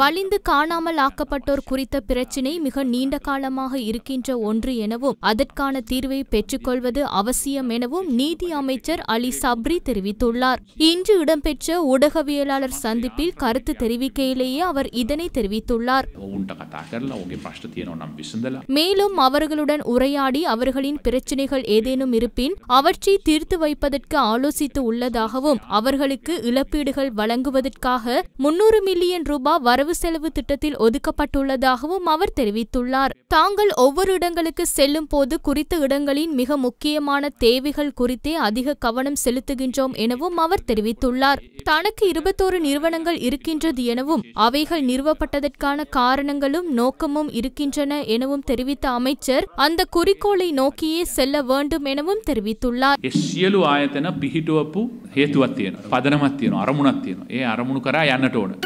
வலிந்து காணாமல் ஆக்கப்பட்டோர் குறித்த பிரச்சினை மிக நீண்ட காலமாக இருக்கின்ற ஒன்று எனவும் அதற்கான தீர்வை பெற்றுக்கொள்வது அவசியம் எனவும் நீதி அமைச்சர் அலி சப்ரி தெரிவித்துள்ளார் இன்று இடம்பெற்ற ஊடகவியலாளர் சந்திப்பில் கருத்து தெரிவிக்கையிலேயே அவர் இதனை தெரிவித்துள்ளார் மேலும் அவர்களுடன் உரையாடி அவர்களின் பிரச்சினைகள் ஏதேனும் இருப்பின் அவற்றை தீர்த்து வைப்பதற்கு ஆலோசித்து உள்ளதாகவும் அவர்களுக்கு இழப்பீடுகள் வழங்குவதற்காக முன்னூறு மில்லியன் ரூபாய் வரவு செலவு திட்டத்தில் ஒதுக்கப்பட்டுள்ளதாகவும் அவர் தெரிவித்துள்ளார் தாங்கள் ஒவ்வொரு இடங்களுக்கு செல்லும் போது குறித்த இடங்களின் மிக முக்கியமான தேவைகள் குறித்தே அதிக கவனம் செலுத்துகின்றோம் எனவும் அவர் தெரிவித்துள்ளார் தனக்கு இருபத்தோரு நிறுவனங்கள் இருக்கின்றது எனவும் அவைகள் நிறுவப்பட்டதற்கான காரணங்களும் நோக்கமும் இருக்கின்றன எனவும் தெரிவித்த அமைச்சர் அந்த குறிக்கோளை நோக்கியே செல்ல வேண்டும் எனவும் தெரிவித்துள்ளார் තියෙනවා අරමුණක් තියෙනවා. ඒ අරමුණු කරා යන්නට ඕන.